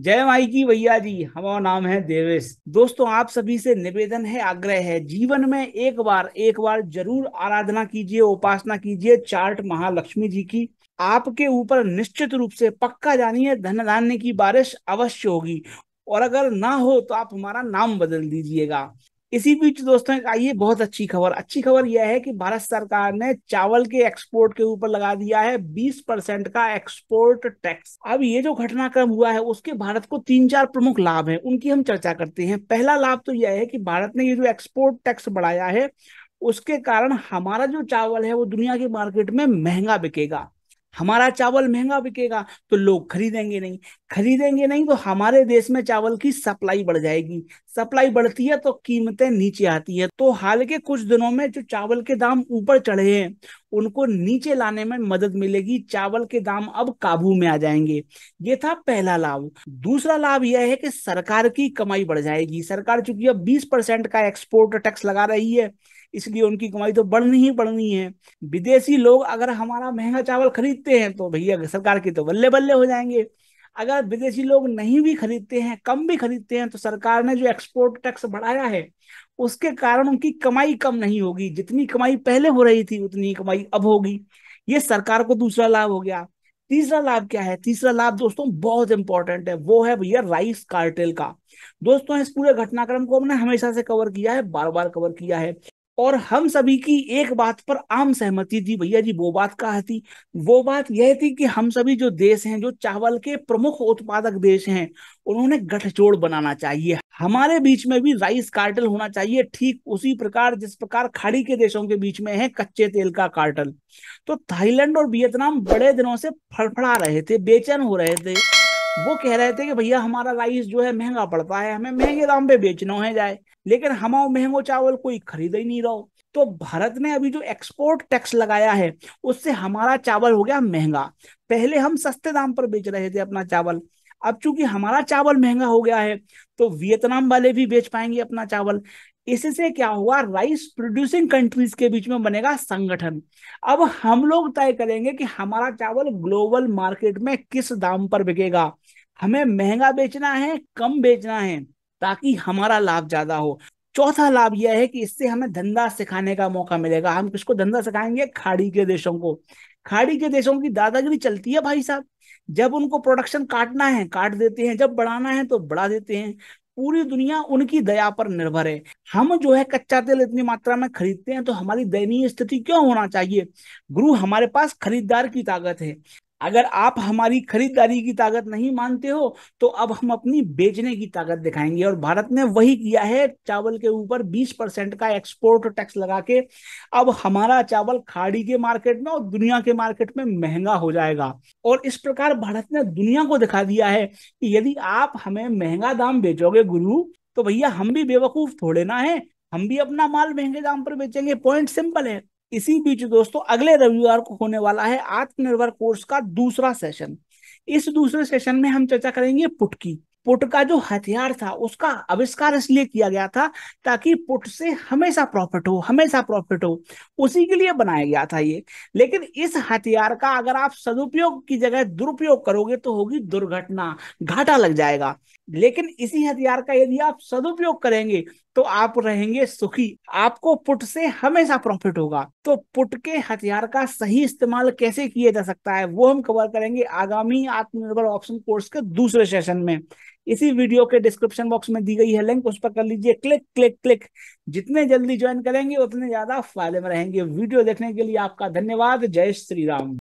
जय माई की भैया जी हमारा नाम है देवेश दोस्तों आप सभी से निवेदन है आग्रह है जीवन में एक बार एक बार जरूर आराधना कीजिए उपासना कीजिए चार्ट महालक्ष्मी जी की आपके ऊपर निश्चित रूप से पक्का जानिए धन धान्य की बारिश अवश्य होगी और अगर ना हो तो आप हमारा नाम बदल दीजिएगा इसी बीच दोस्तों आइए बहुत अच्छी खबर अच्छी खबर यह है कि भारत सरकार ने चावल के एक्सपोर्ट के ऊपर लगा दिया है 20 परसेंट का एक्सपोर्ट टैक्स अब ये जो घटनाक्रम हुआ है उसके भारत को तीन चार प्रमुख लाभ हैं उनकी हम चर्चा करते हैं पहला लाभ तो यह है कि भारत ने ये जो एक्सपोर्ट टैक्स बढ़ाया है उसके कारण हमारा जो चावल है वो दुनिया के मार्केट में महंगा बिकेगा हमारा चावल महंगा बिकेगा तो लोग खरीदेंगे नहीं खरीदेंगे नहीं तो हमारे देश में चावल की सप्लाई बढ़ जाएगी सप्लाई बढ़ती है तो कीमतें नीचे आती है तो हाल के कुछ दिनों में जो चावल के दाम ऊपर चढ़े हैं उनको नीचे लाने में मदद मिलेगी चावल के दाम अब काबू में आ जाएंगे ये था पहला लाभ दूसरा लाभ यह है कि सरकार की कमाई बढ़ जाएगी सरकार चूंकि अब बीस परसेंट का एक्सपोर्ट टैक्स लगा रही है इसलिए उनकी कमाई तो बढ़नी ही बढ़नी है विदेशी लोग अगर हमारा महंगा चावल खरीदते हैं तो भैया सरकार के तो बल्ले बल्ले हो जाएंगे अगर विदेशी लोग नहीं भी खरीदते हैं कम भी खरीदते हैं तो सरकार ने जो एक्सपोर्ट टैक्स बढ़ाया है उसके कारण उनकी कमाई कम नहीं होगी जितनी कमाई पहले हो रही थी उतनी कमाई अब होगी ये सरकार को दूसरा लाभ हो गया तीसरा लाभ क्या है तीसरा लाभ दोस्तों बहुत इंपॉर्टेंट है वो है भैया राइस कार्टेल का दोस्तों इस पूरे घटनाक्रम को हमने हमेशा से कवर किया है बार बार कवर किया है और हम सभी की एक बात पर आम सहमति थी भैया जी वो बात कहा थी वो बात यह थी कि हम सभी जो देश हैं जो चावल के प्रमुख उत्पादक देश हैं उन्होंने गठजोड़ बनाना चाहिए हमारे बीच में भी राइस कार्टल होना चाहिए ठीक उसी प्रकार जिस प्रकार खाड़ी के देशों के बीच में है कच्चे तेल का कार्टल तो थाईलैंड और वियतनाम बड़े दिनों से फड़फड़ा रहे थे बेचैन हो रहे थे वो कह रहे थे कि भैया हमारा राइस जो है महंगा पड़ता है हमें महंगे दाम पे बेचना है जाए लेकिन हम महंगो चावल कोई खरीद ही नहीं रहो तो भारत ने अभी जो एक्सपोर्ट टैक्स लगाया है उससे हमारा चावल हो गया महंगा पहले हम सस्ते दाम पर बेच रहे थे अपना चावल अब चूंकि हमारा चावल महंगा हो गया है तो वियतनाम वाले भी बेच पाएंगे अपना चावल इससे क्या हुआ राइस प्रोड्यूसिंग कंट्रीज के बीच में बनेगा संगठन अब हम लोग तय करेंगे कि हमारा चावल ग्लोबल मार्केट में किस दाम पर बिकेगा हमें महंगा बेचना है कम बेचना है ताकि हमारा लाभ ज्यादा हो चौथा लाभ यह है कि इससे हमें धंधा सिखाने का मौका मिलेगा हम किसको धंधा सिखाएंगे खाड़ी के देशों को खाड़ी के देशों की दादागिरी चलती है भाई साहब जब उनको प्रोडक्शन काटना है काट देते हैं जब बढ़ाना है तो बढ़ा देते हैं पूरी दुनिया उनकी दया पर निर्भर है हम जो है कच्चा तेल इतनी मात्रा में खरीदते हैं तो हमारी दयनीय स्थिति क्यों होना चाहिए गुरु हमारे पास खरीदार की ताकत है अगर आप हमारी खरीदारी की ताकत नहीं मानते हो तो अब हम अपनी बेचने की ताकत दिखाएंगे और भारत ने वही किया है चावल के ऊपर 20 परसेंट का एक्सपोर्ट टैक्स लगा के अब हमारा चावल खाड़ी के मार्केट में और दुनिया के मार्केट में महंगा हो जाएगा और इस प्रकार भारत ने दुनिया को दिखा दिया है कि यदि आप हमें महंगा दाम बेचोगे गुरु तो भैया हम भी बेवकूफ थोड़े ना है हम भी अपना माल महंगे दाम पर बेचेंगे पॉइंट सिंपल है इसी बीच दोस्तों अगले रविवार को होने वाला है आत्मनिर्भर कोर्स का दूसरा सेशन इस दूसरे सेशन में हम चर्चा करेंगे पुट की पुट का जो हथियार था उसका आविष्कार इसलिए किया गया था ताकि पुट से हमेशा प्रॉफिट हो हमेशा प्रॉफिट हो उसी के लिए बनाया गया था ये लेकिन इस हथियार का अगर आप सदुपयोग की जगह दुरुपयोग करोगे तो होगी दुर्घटना घाटा लग जाएगा लेकिन इसी हथियार का यदि आप सदुपयोग करेंगे तो आप रहेंगे सुखी आपको पुट से हमेशा प्रॉफिट होगा तो पुट के हथियार का सही इस्तेमाल कैसे किया जा सकता है वो हम कवर करेंगे आगामी आत्मनिर्भर ऑप्शन कोर्स के दूसरे सेशन में इसी वीडियो के डिस्क्रिप्शन बॉक्स में दी गई है लिंक उस पर कर लीजिए क्लिक क्लिक क्लिक जितने जल्दी ज्वाइन करेंगे उतने ज्यादा फायदे में रहेंगे वीडियो देखने के लिए आपका धन्यवाद जय श्री राम